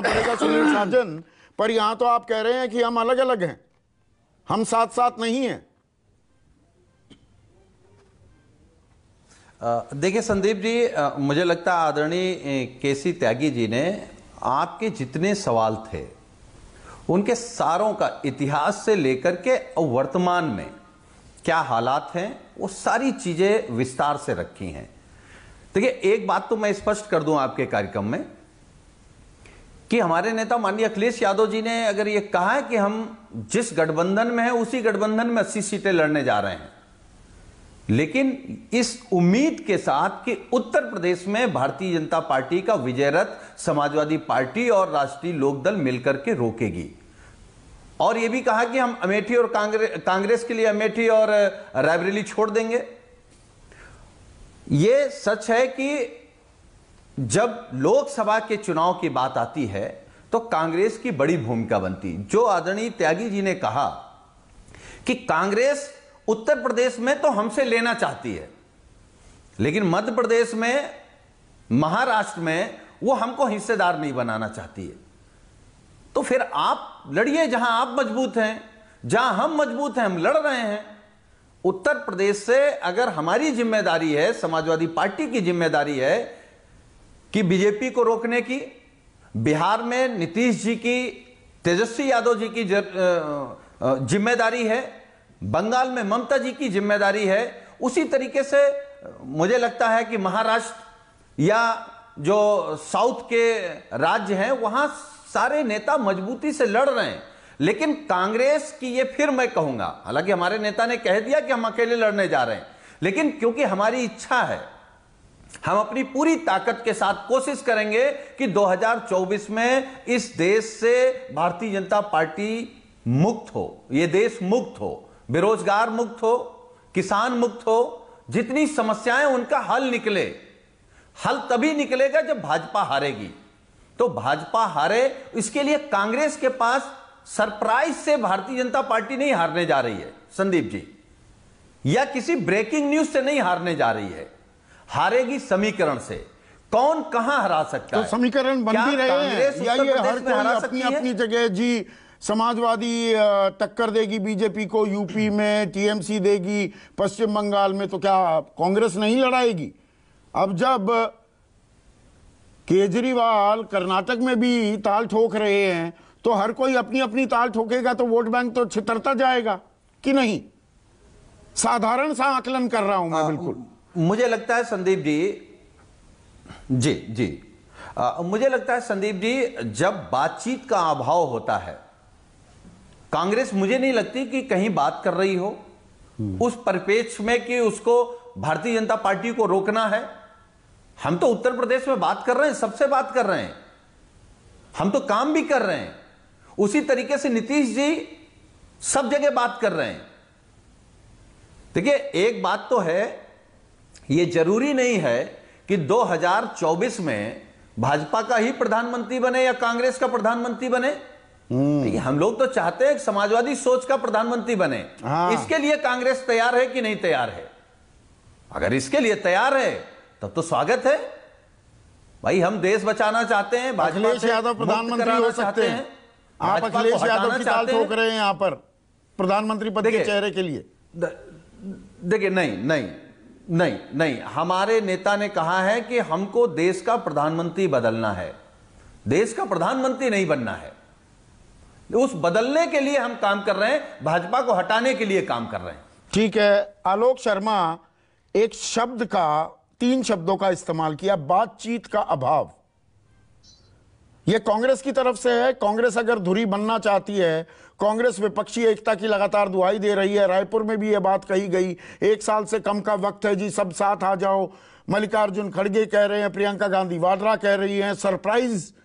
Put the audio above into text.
पड़ेगा सुनील साजन पर यहां तो आप कह रहे हैं कि हम अलग अलग हैं हम साथ साथ नहीं हैं देखिए संदीप जी आ, मुझे लगता है आदरणीय केसी त्यागी जी ने आपके जितने सवाल थे उनके सारों का इतिहास से लेकर के वर्तमान में क्या हालात हैं वो सारी चीज़ें विस्तार से रखी हैं देखिए एक बात तो मैं स्पष्ट कर दूं आपके कार्यक्रम में कि हमारे नेता माननीय अखिलेश यादव जी ने अगर ये कहा है कि हम जिस गठबंधन में है उसी गठबंधन में अस्सी सीटें लड़ने जा रहे हैं लेकिन इस उम्मीद के साथ कि उत्तर प्रदेश में भारतीय जनता पार्टी का विजयरथ समाजवादी पार्टी और राष्ट्रीय लोकदल मिलकर के रोकेगी और यह भी कहा कि हम अमेठी और कांग्रेस के लिए अमेठी और रायबरेली छोड़ देंगे यह सच है कि जब लोकसभा के चुनाव की बात आती है तो कांग्रेस की बड़ी भूमिका बनती जो आदरणीय त्यागी जी ने कहा कि कांग्रेस उत्तर प्रदेश में तो हमसे लेना चाहती है लेकिन मध्य प्रदेश में महाराष्ट्र में वो हमको हिस्सेदार नहीं बनाना चाहती है तो फिर आप लड़िए जहां आप मजबूत हैं जहां हम मजबूत हैं हम लड़ रहे हैं उत्तर प्रदेश से अगर हमारी जिम्मेदारी है समाजवादी पार्टी की जिम्मेदारी है कि बीजेपी को रोकने की बिहार में नीतीश जी की तेजस्वी यादव जी की जिम्मेदारी है बंगाल में ममता जी की जिम्मेदारी है उसी तरीके से मुझे लगता है कि महाराष्ट्र या जो साउथ के राज्य हैं वहां सारे नेता मजबूती से लड़ रहे हैं लेकिन कांग्रेस की ये फिर मैं कहूंगा हालांकि हमारे नेता ने कह दिया कि हम अकेले लड़ने जा रहे हैं लेकिन क्योंकि हमारी इच्छा है हम अपनी पूरी ताकत के साथ कोशिश करेंगे कि 2024 में इस देश से भारतीय जनता पार्टी मुक्त हो ये देश मुक्त हो बेरोजगार मुक्त हो किसान मुक्त हो जितनी समस्याएं उनका हल निकले हल तभी निकलेगा जब भाजपा हारेगी तो भाजपा हारे इसके लिए कांग्रेस के पास सरप्राइज से भारतीय जनता पार्टी नहीं हारने जा रही है संदीप जी या किसी ब्रेकिंग न्यूज से नहीं हारने जा रही है हारेगी समीकरण से कौन कहां हरा सकता तो है समीकरण बन भी रहे हैं हर कोई अपनी अपनी जगह जी समाजवादी टक्कर देगी बीजेपी को यूपी में टीएमसी देगी पश्चिम बंगाल में तो क्या कांग्रेस नहीं लड़ाएगी अब जब केजरीवाल कर्नाटक में भी ताल ठोक रहे हैं तो हर कोई अपनी अपनी ताल ठोकेगा तो वोट बैंक तो छितरता जाएगा कि नहीं साधारण सा आकलन कर रहा हूं मैं हाँ, बिल्कुल मुझे लगता है संदीप जी जी जी आ, मुझे लगता है संदीप जी जब बातचीत का अभाव होता है कांग्रेस मुझे नहीं लगती कि कहीं बात कर रही हो हम्म। उस परिपेक्ष में कि उसको भारतीय जनता पार्टी को रोकना है हम तो उत्तर प्रदेश में बात कर रहे हैं सबसे बात कर रहे हैं हम तो काम भी कर रहे हैं उसी तरीके से नीतीश जी सब जगह बात कर रहे हैं देखिए एक बात तो है ये जरूरी नहीं है कि 2024 में भाजपा का ही प्रधानमंत्री बने या कांग्रेस का प्रधानमंत्री बने हम्म। हम लोग तो चाहते हैं समाजवादी सोच का प्रधानमंत्री बने हाँ। इसके लिए कांग्रेस तैयार है कि नहीं तैयार है अगर इसके लिए तैयार है तब तो स्वागत है भाई हम देश बचाना चाहते हैं भाजपा यादव प्रधानमंत्री हो सकते हैं आप अखिलेश यादव की ताल ठोक रहे हैं यहां पर प्रधानमंत्री पद के चेहरे के लिए देखिए नहीं नहीं नहीं नहीं हमारे नेता ने कहा है कि हमको देश का प्रधानमंत्री बदलना है देश का प्रधानमंत्री नहीं बनना है उस बदलने के लिए हम काम कर रहे हैं भाजपा को हटाने के लिए काम कर रहे हैं ठीक है आलोक शर्मा एक शब्द का तीन शब्दों का इस्तेमाल किया बातचीत का अभाव ये कांग्रेस की तरफ से है कांग्रेस अगर धुरी बनना चाहती है कांग्रेस विपक्षी एकता की लगातार दुआई दे रही है रायपुर में भी ये बात कही गई एक साल से कम का वक्त है जी सब साथ आ जाओ मल्लिकार्जुन खड़गे कह रहे हैं प्रियंका गांधी वाड्रा कह रही हैं सरप्राइज